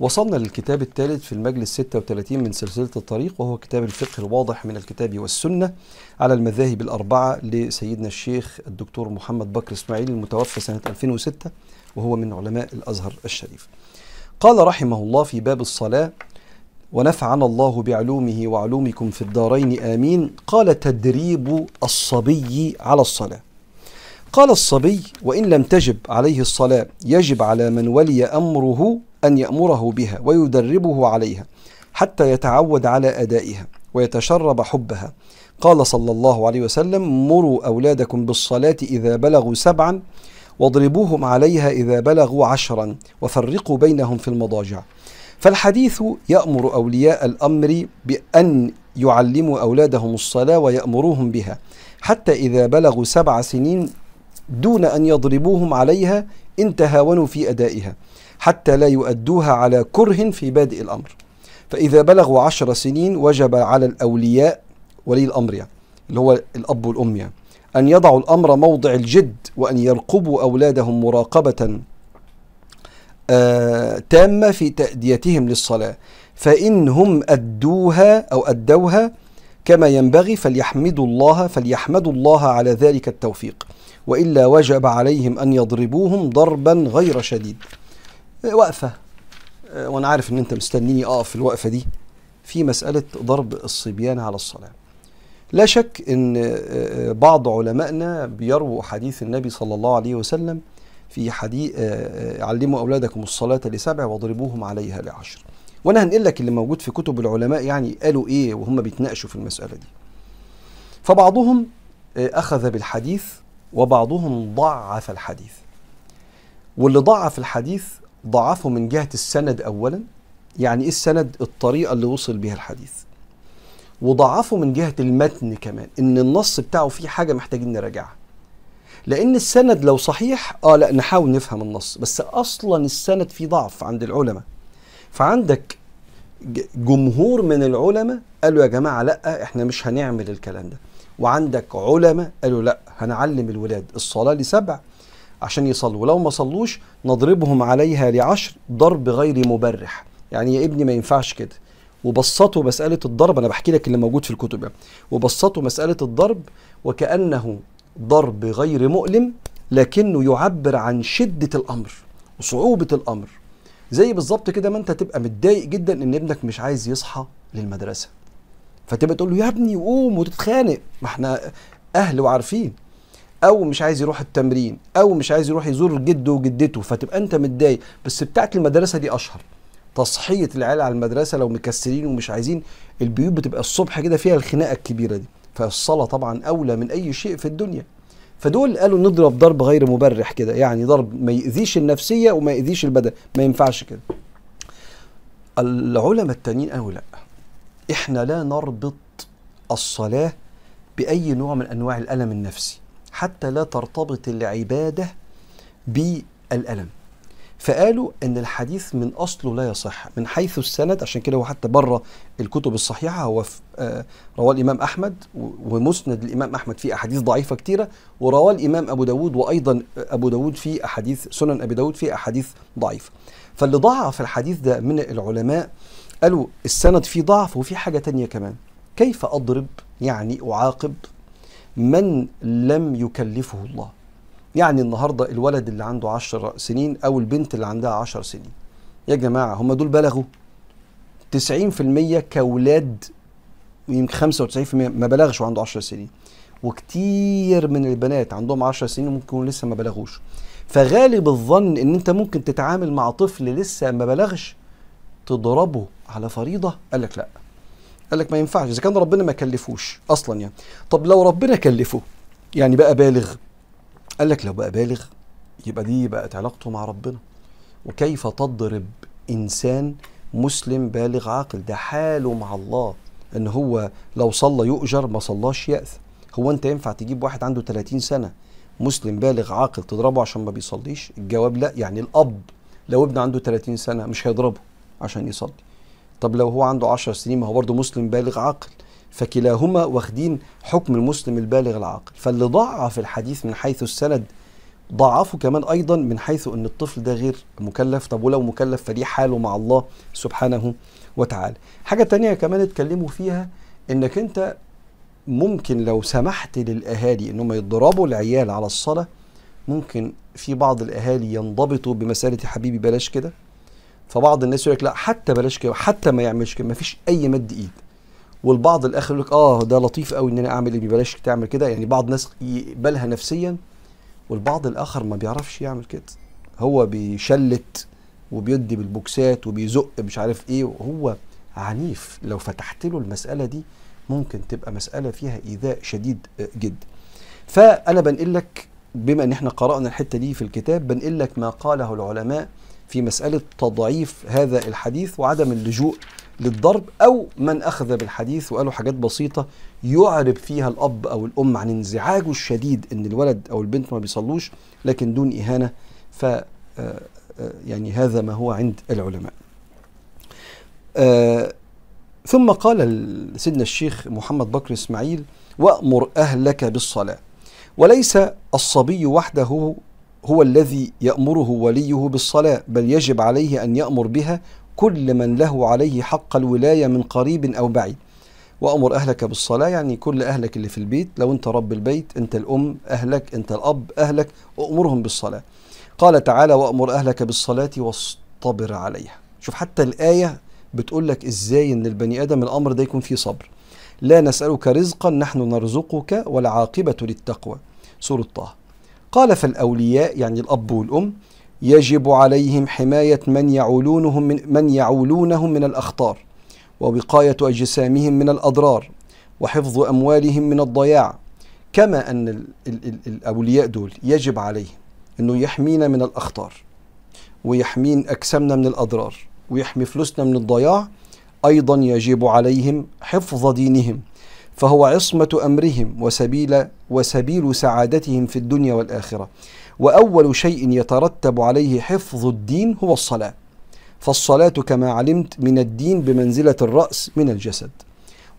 وصلنا للكتاب الثالث في المجلس 36 من سلسلة الطريق وهو كتاب الفقه الواضح من الكتاب والسنة على المذاهب الأربعة لسيدنا الشيخ الدكتور محمد بكر إسماعيل المتوفى سنة 2006 وهو من علماء الأزهر الشريف قال رحمه الله في باب الصلاة ونفعنا الله بعلومه وعلومكم في الدارين آمين قال تدريب الصبي على الصلاة قال الصبي وإن لم تجب عليه الصلاة يجب على من ولي أمره أن يأمره بها ويدربه عليها حتى يتعود على أدائها ويتشرب حبها قال صلى الله عليه وسلم مروا أولادكم بالصلاة إذا بلغوا سبعا واضربوهم عليها إذا بلغوا عشرا وفرقوا بينهم في المضاجع فالحديث يأمر أولياء الأمر بأن يعلموا أولادهم الصلاة ويأمروهم بها حتى إذا بلغوا سبع سنين دون أن يضربوهم عليها إن تهاونوا في أدائها حتى لا يؤدوها على كره في بادئ الأمر فإذا بلغوا عشر سنين وجب على الأولياء ولي الأمر يعني اللي هو الأب والأم يعني أن يضعوا الأمر موضع الجد وأن يرقبوا أولادهم مراقبة آه تامة في تأديتهم للصلاة فإن هم أدوها أو أدوها كما ينبغي فليحمدوا الله فليحمدوا الله على ذلك التوفيق وإلا وجب عليهم أن يضربوهم ضربا غير شديد وقفه آه، وانا عارف ان انت مستنيني اقف في الوقفه دي في مساله ضرب الصبيان على الصلاه لا شك ان آه، آه، بعض علمائنا بيروا حديث النبي صلى الله عليه وسلم في حديث علموا اولادكم الصلاه لسبع واضربوهم عليها لعشر وانا هنقل لك اللي موجود في كتب العلماء يعني قالوا ايه وهم بيتناقشوا في المساله دي فبعضهم اخذ بالحديث وبعضهم ضعف الحديث واللي ضعف الحديث ضعفه من جهه السند اولا يعني ايه السند الطريقه اللي وصل بها الحديث وضعفه من جهه المتن كمان ان النص بتاعه فيه حاجه محتاجين نراجعها لان السند لو صحيح اه لا نحاول نفهم النص بس اصلا السند فيه ضعف عند العلماء فعندك جمهور من العلماء قالوا يا جماعه لا احنا مش هنعمل الكلام ده وعندك علماء قالوا لا هنعلم الولاد الصلاه لسبع عشان يصلوا ولو ما صلوش نضربهم عليها لعشر ضرب غير مبرح يعني يا ابني ما ينفعش كده وبسطوا مسألة الضرب أنا بحكي لك اللي موجود في الكتب يعني وبسطوا مسألة الضرب وكأنه ضرب غير مؤلم لكنه يعبر عن شدة الأمر وصعوبة الأمر زي بالظبط كده ما أنت تبقى متضايق جدا إن ابنك مش عايز يصحى للمدرسة فتبقى تقول له يا ابني قوم وتتخانق ما احنا أهل وعارفين او مش عايز يروح التمرين او مش عايز يروح يزور جده وجدته فتبقى انت متضايق بس بتاعه المدرسه دي اشهر تصحيه العيال على المدرسه لو مكسرين ومش عايزين البيوت بتبقى الصبح كده فيها الخناقه الكبيره دي فالصلاه طبعا اولى من اي شيء في الدنيا فدول قالوا نضرب ضرب غير مبرح كده يعني ضرب ما يأذيش النفسية وما يأذيش البدن ما ينفعش كده العلماء التانيين قالوا لا احنا لا نربط الصلاة بأي نوع من أنواع الألم النفسي حتى لا ترتبط العبادة بالألم فقالوا ان الحديث من اصله لا يصح من حيث السند عشان كده هو حتى بره الكتب الصحيحه هو آه، رواه الامام احمد ومسند الامام احمد فيه احاديث ضعيفه كتيره ورواه الامام ابو داود وايضا ابو داود فيه احاديث سنن ابي داود فيه احاديث ضعيفه فاللي ضعف الحديث ده من العلماء قالوا السند فيه ضعف وفي حاجه تانية كمان كيف اضرب يعني اعاقب من لم يكلفه الله يعني النهاردة الولد اللي عنده عشر سنين أو البنت اللي عندها عشر سنين يا جماعة هم دول بلغوا 90% كولاد ويمكن 95% ما بلغش وعنده 10 سنين وكتير من البنات عندهم 10 سنين ممكن يكونوا لسه ما بلغوش فغالب الظن ان انت ممكن تتعامل مع طفل لسه ما بلغش تضربه على فريضه قال لك لا قال لك ما ينفعش اذا كان ربنا ما كلفوش اصلا يعني طب لو ربنا كلفه يعني بقى بالغ قال لك لو بقى بالغ يبقى دي بقت علاقته مع ربنا وكيف تضرب انسان مسلم بالغ عاقل ده حاله مع الله ان هو لو صلى يؤجر ما صلاش يأث هو انت ينفع تجيب واحد عنده 30 سنه مسلم بالغ عاقل تضربه عشان ما بيصليش الجواب لا يعني الاب لو ابن عنده 30 سنه مش هيضربه عشان يصلي طب لو هو عنده 10 سنين ما هو برضه مسلم بالغ عاقل فكلاهما واخدين حكم المسلم البالغ العاقل فاللي ضعف الحديث من حيث السند ضعفه كمان ايضا من حيث ان الطفل ده غير مكلف طب ولو مكلف فليه حاله مع الله سبحانه وتعالى حاجه تانية كمان اتكلموا فيها انك انت ممكن لو سمحت للاهالي انهم يضربوا العيال على الصلاه ممكن في بعض الاهالي ينضبطوا بمساله حبيبي بلاش كده فبعض الناس يقول لك لا حتى بلاش كده حتى ما يعملش كده مفيش اي مد ايد والبعض الاخر يقول لك اه ده لطيف قوي ان انا اعمل ايه بلاش تعمل كده يعني بعض الناس يقبلها نفسيا والبعض الاخر ما بيعرفش يعمل كده هو بيشلت وبيدي بالبوكسات وبيزق مش عارف ايه وهو عنيف لو فتحت له المساله دي ممكن تبقى مساله فيها ايذاء شديد آه، جدا فانا بنقل لك بما ان احنا قرانا الحته دي في الكتاب بنقل لك ما قاله العلماء في مسألة تضعيف هذا الحديث وعدم اللجوء للضرب أو من أخذ بالحديث وقالوا حاجات بسيطة يعرب فيها الأب أو الأم عن انزعاجه الشديد إن الولد أو البنت ما بيصلوش لكن دون إهانة ف آه، آه، يعني هذا ما هو عند العلماء آه، ثم قال سيدنا الشيخ محمد بكر إسماعيل وأمر أهلك بالصلاة وليس الصبي وحده هو الذي يأمره وليه بالصلاة بل يجب عليه أن يأمر بها كل من له عليه حق الولاية من قريب أو بعيد وأمر أهلك بالصلاة يعني كل أهلك اللي في البيت لو أنت رب البيت أنت الأم أهلك أنت الأب أهلك أمرهم بالصلاة قال تعالى وأمر أهلك بالصلاة واصطبر عليها شوف حتى الآية بتقول لك إزاي أن البني آدم الأمر ده يكون فيه صبر لا نسألك رزقا نحن نرزقك والعاقبة للتقوى سورة طه قال فالأولياء يعني الأب والأم يجب عليهم حماية من يعولونهم من, من يعولونهم من الأخطار ووقاية أجسامهم من الأضرار وحفظ أموالهم من الضياع كما أن الـ الـ الـ الأولياء دول يجب عليهم أنه يحمينا من الأخطار ويحمين أجسامنا من الأضرار ويحمي فلوسنا من الضياع أيضا يجب عليهم حفظ دينهم فهو عصمة أمرهم وسبيل وسبيل سعادتهم في الدنيا والآخرة وأول شيء يترتب عليه حفظ الدين هو الصلاة فالصلاة كما علمت من الدين بمنزلة الرأس من الجسد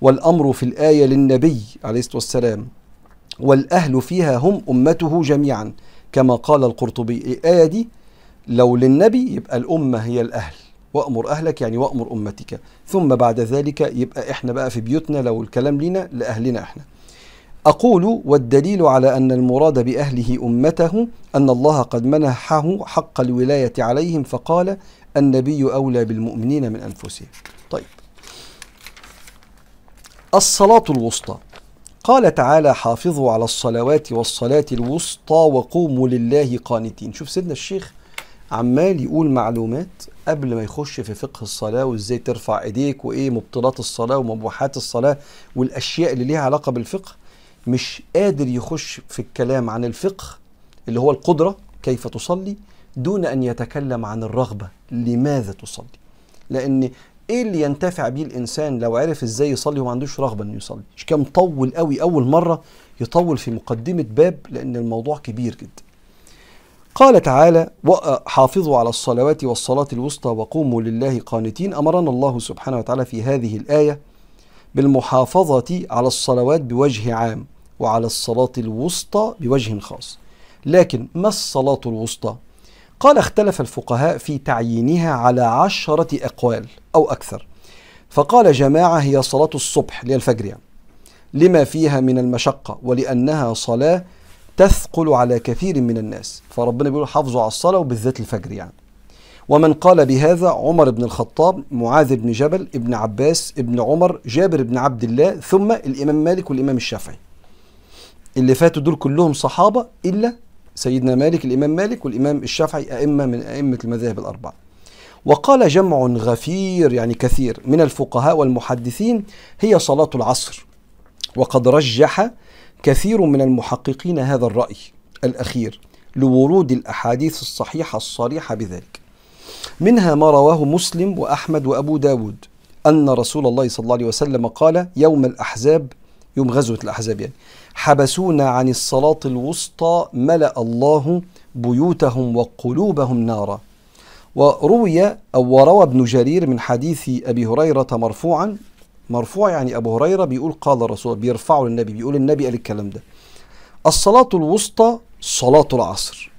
والأمر في الآية للنبي عليه الصلاة والسلام والأهل فيها هم أمته جميعا كما قال القرطبي الآية دي لو للنبي يبقى الأمة هي الأهل وأمر أهلك يعني وأمر أمتك ثم بعد ذلك يبقى إحنا بقى في بيوتنا لو الكلام لنا لأهلنا إحنا أقول والدليل على أن المراد بأهله أمته أن الله قد منحه حق الولاية عليهم فقال النبي أولى بالمؤمنين من أنفسهم طيب الصلاة الوسطى قال تعالى حافظوا على الصلوات والصلاة الوسطى وقوموا لله قانتين شوف سيدنا الشيخ عمال يقول معلومات قبل ما يخش في فقه الصلاة وازاي ترفع ايديك وايه مبطلات الصلاة ومباحات الصلاة والاشياء اللي ليها علاقة بالفقه مش قادر يخش في الكلام عن الفقه اللي هو القدرة كيف تصلي دون ان يتكلم عن الرغبة لماذا تصلي لان ايه اللي ينتفع بيه الانسان لو عرف ازاي يصلي وما عندوش رغبه انه يصلي مش كان مطول قوي اول مره يطول في مقدمه باب لان الموضوع كبير جدا قال تعالى حافظوا على الصلوات والصلاة الوسطى وقوموا لله قانتين أمرنا الله سبحانه وتعالى في هذه الآية بالمحافظة على الصلوات بوجه عام وعلى الصلاة الوسطى بوجه خاص لكن ما الصلاة الوسطى؟ قال اختلف الفقهاء في تعيينها على عشرة أقوال أو أكثر فقال جماعة هي صلاة الصبح للفجر يعني لما فيها من المشقة ولأنها صلاة تثقل على كثير من الناس فربنا بيقول حافظوا على الصلاة وبالذات الفجر يعني ومن قال بهذا عمر بن الخطاب معاذ بن جبل ابن عباس ابن عمر جابر بن عبد الله ثم الإمام مالك والإمام الشافعي اللي فاتوا دول كلهم صحابة إلا سيدنا مالك الإمام مالك والإمام الشافعي أئمة من أئمة المذاهب الأربعة وقال جمع غفير يعني كثير من الفقهاء والمحدثين هي صلاة العصر وقد رجح كثير من المحققين هذا الرأي الأخير لورود الأحاديث الصحيحة الصريحة بذلك منها ما رواه مسلم وأحمد وأبو داود أن رسول الله صلى الله عليه وسلم قال يوم الأحزاب يوم غزوة الأحزاب يعني حبسونا عن الصلاة الوسطى ملأ الله بيوتهم وقلوبهم نارا وروي أو وروى ابن جرير من حديث أبي هريرة مرفوعا مرفوع يعني ابو هريره بيقول قال الرسول بيرفعه للنبي بيقول النبي قال الكلام ده الصلاه الوسطى صلاه العصر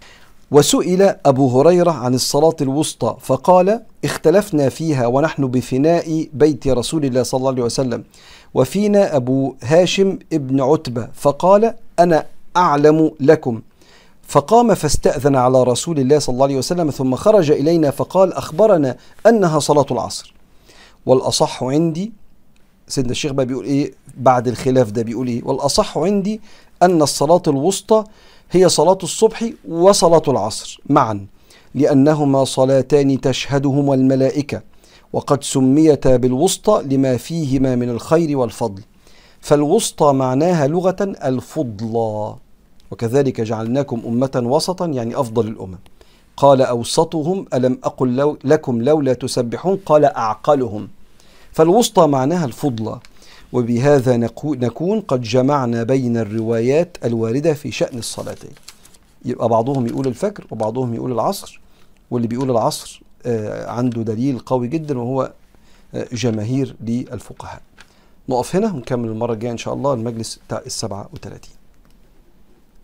وسئل ابو هريره عن الصلاه الوسطى فقال اختلفنا فيها ونحن بفناء بيت رسول الله صلى الله عليه وسلم وفينا ابو هاشم ابن عتبه فقال انا اعلم لكم فقام فاستأذن على رسول الله صلى الله عليه وسلم ثم خرج إلينا فقال أخبرنا أنها صلاة العصر والأصح عندي سيدنا الشيخ بقى بيقول ايه بعد الخلاف ده بيقول ايه والاصح عندي ان الصلاه الوسطى هي صلاه الصبح وصلاه العصر معا لانهما صلاتان تشهدهما الملائكه وقد سميتا بالوسطى لما فيهما من الخير والفضل فالوسطى معناها لغه الفضلى وكذلك جعلناكم امه وسطا يعني افضل الامم قال اوسطهم الم اقل لكم لولا تسبحون قال اعقلهم فالوسطى معناها الفضلى وبهذا نكون قد جمعنا بين الروايات الواردة في شأن الصلاتين يبقى بعضهم يقول الفجر وبعضهم يقول العصر واللي بيقول العصر آه، عنده دليل قوي جدا وهو آه، جماهير للفقهاء نقف هنا ونكمل المرة الجاية إن شاء الله المجلس السبعة وثلاثين